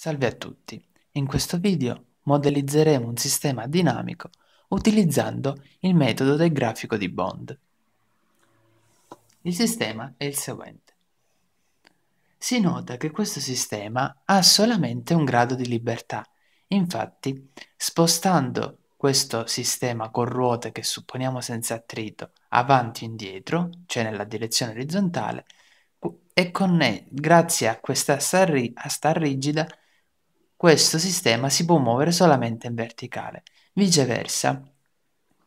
Salve a tutti, in questo video modellizzeremo un sistema dinamico utilizzando il metodo del grafico di Bond. Il sistema è il seguente. Si nota che questo sistema ha solamente un grado di libertà, infatti spostando questo sistema con ruote che supponiamo senza attrito avanti e indietro, cioè nella direzione orizzontale, e grazie a questa sta rigida questo sistema si può muovere solamente in verticale. Viceversa,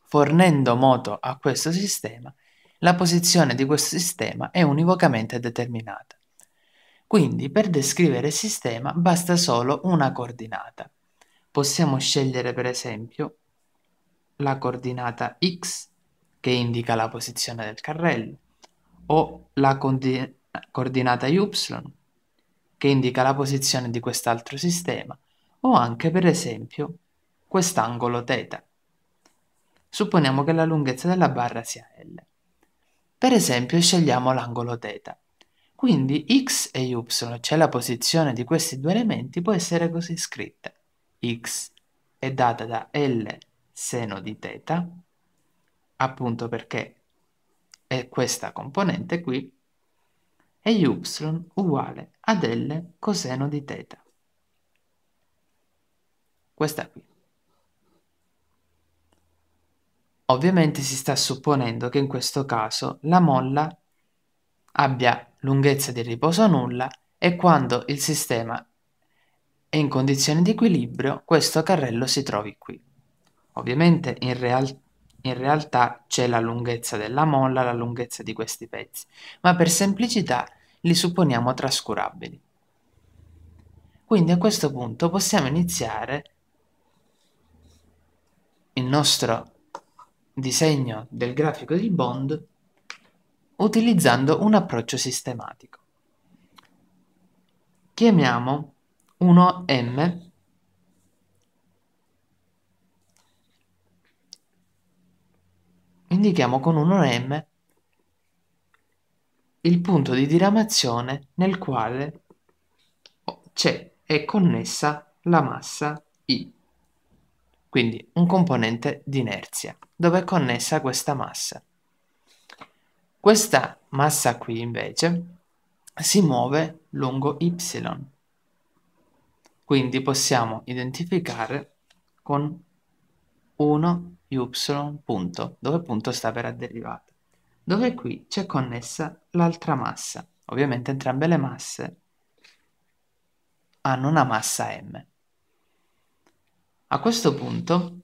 fornendo moto a questo sistema, la posizione di questo sistema è univocamente determinata. Quindi per descrivere il sistema basta solo una coordinata. Possiamo scegliere per esempio la coordinata x che indica la posizione del carrello o la coordinata y che indica la posizione di quest'altro sistema, o anche per esempio quest'angolo θ. Supponiamo che la lunghezza della barra sia L. Per esempio scegliamo l'angolo θ. Quindi x e y, cioè la posizione di questi due elementi, può essere così scritta. x è data da L seno di θ, appunto perché è questa componente qui, e y uguale ad L coseno di teta. Questa qui. Ovviamente si sta supponendo che in questo caso la molla abbia lunghezza di riposo nulla e quando il sistema è in condizione di equilibrio questo carrello si trovi qui. Ovviamente in realtà in realtà c'è la lunghezza della molla, la lunghezza di questi pezzi, ma per semplicità li supponiamo trascurabili. Quindi a questo punto possiamo iniziare il nostro disegno del grafico di Bond utilizzando un approccio sistematico. Chiamiamo 1M indichiamo con 1 M il punto di diramazione nel quale c'è è connessa la massa I, quindi un componente di inerzia, dove è connessa questa massa. Questa massa qui invece si muove lungo Y, quindi possiamo identificare con 1 y punto, dove punto sta per la derivata, dove qui c'è connessa l'altra massa. Ovviamente entrambe le masse hanno una massa m. A questo punto,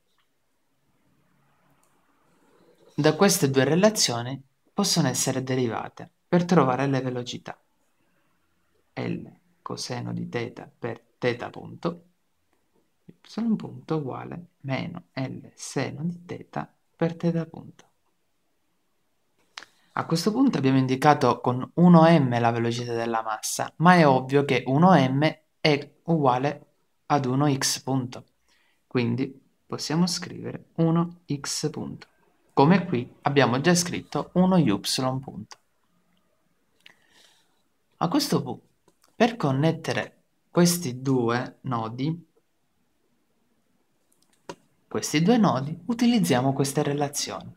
da queste due relazioni possono essere derivate per trovare le velocità. L coseno di θ per θ punto y punto uguale meno L seno di teta per teta punto. A questo punto abbiamo indicato con 1m la velocità della massa, ma è ovvio che 1m è uguale ad 1x punto. Quindi possiamo scrivere 1x punto. Come qui abbiamo già scritto 1y punto. A questo punto, per connettere questi due nodi, questi due nodi utilizziamo queste relazioni.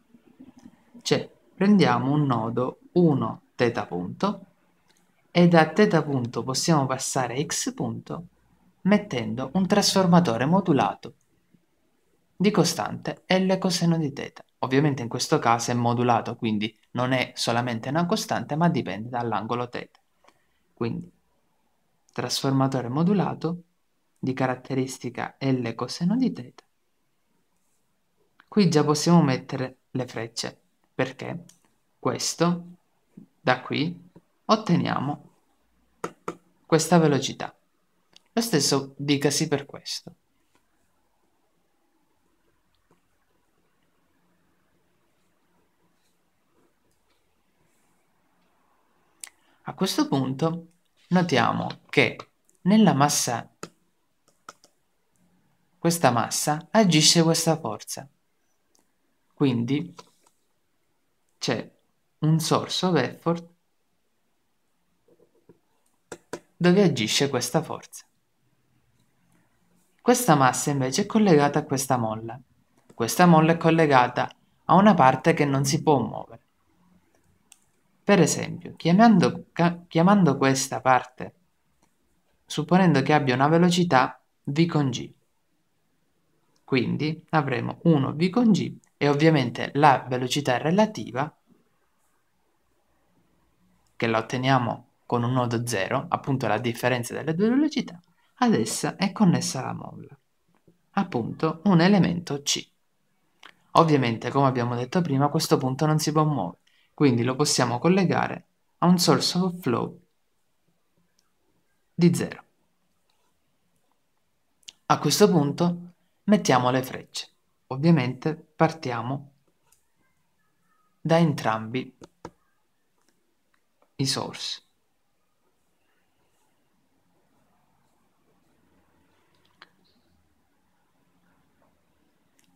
Cioè, prendiamo un nodo 1 θ punto e da θ punto possiamo passare a x punto mettendo un trasformatore modulato di costante L coseno di teta. Ovviamente in questo caso è modulato, quindi non è solamente una costante, ma dipende dall'angolo teta. Quindi, trasformatore modulato di caratteristica L coseno di teta Qui già possiamo mettere le frecce, perché questo, da qui, otteniamo questa velocità. Lo stesso dicasi per questo. A questo punto notiamo che nella massa, questa massa agisce questa forza. Quindi c'è un source of effort dove agisce questa forza. Questa massa invece è collegata a questa molla. Questa molla è collegata a una parte che non si può muovere. Per esempio, chiamando, chiamando questa parte, supponendo che abbia una velocità v con g, quindi avremo 1 v con g e ovviamente la velocità relativa che la otteniamo con un nodo 0, appunto la differenza delle due velocità, ad essa è connessa alla molla, appunto un elemento C. Ovviamente, come abbiamo detto prima, questo punto non si può muovere, quindi lo possiamo collegare a un source of flow di 0. A questo punto mettiamo le frecce. Ovviamente partiamo da entrambi i source.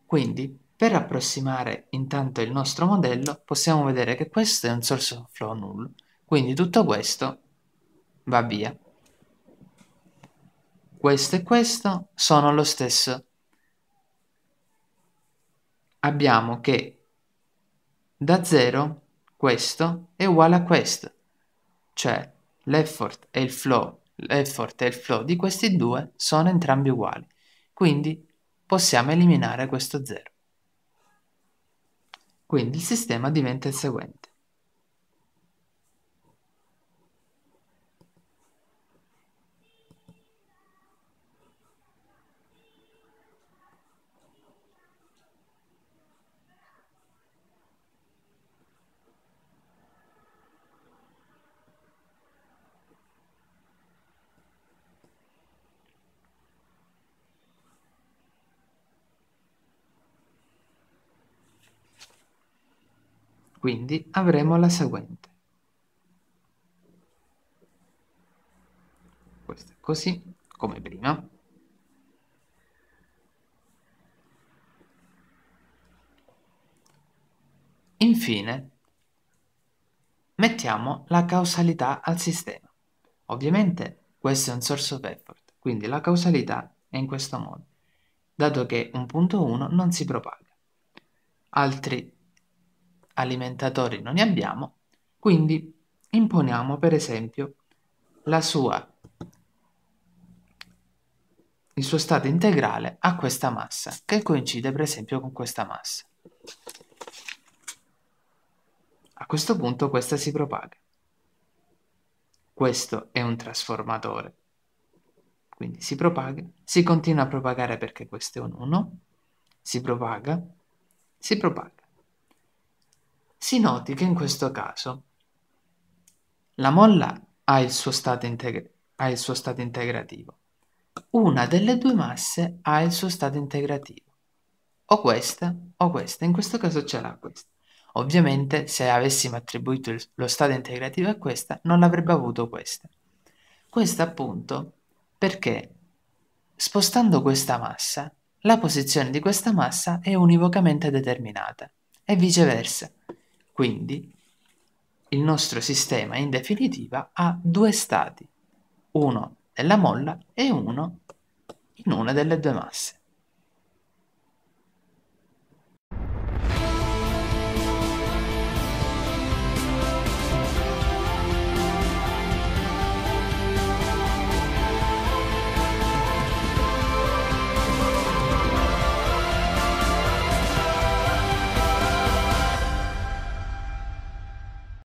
Quindi, per approssimare intanto il nostro modello, possiamo vedere che questo è un source flow null, quindi tutto questo va via. Questo e questo sono lo stesso abbiamo che da 0 questo è uguale a questo, cioè l'effort e il flow, l'effort e il flow di questi due sono entrambi uguali, quindi possiamo eliminare questo 0. Quindi il sistema diventa il seguente. Quindi avremo la seguente. Questa è così, come prima. Infine, mettiamo la causalità al sistema. Ovviamente questo è un source of effort, quindi la causalità è in questo modo, dato che un punto 1 non si propaga. Altri alimentatori non ne abbiamo, quindi imponiamo per esempio la sua, il suo stato integrale a questa massa, che coincide per esempio con questa massa. A questo punto questa si propaga. Questo è un trasformatore. Quindi si propaga, si continua a propagare perché questo è un 1, si propaga, si propaga si noti che in questo caso la molla ha il suo stato, integra- ha il suo stato integrativo, una delle due masse ha il suo stato integrativo, o questa o questa, in questo caso ce l'ha questa. Ovviamente se avessimo attribuito il, lo stato integrativo a questa, non l'avrebbe avuto questa. Questa appunto perché spostando questa massa, la posizione di questa massa è univocamente determinata e viceversa. Quindi il nostro sistema in definitiva ha due stati, uno nella molla e uno in una delle due masse.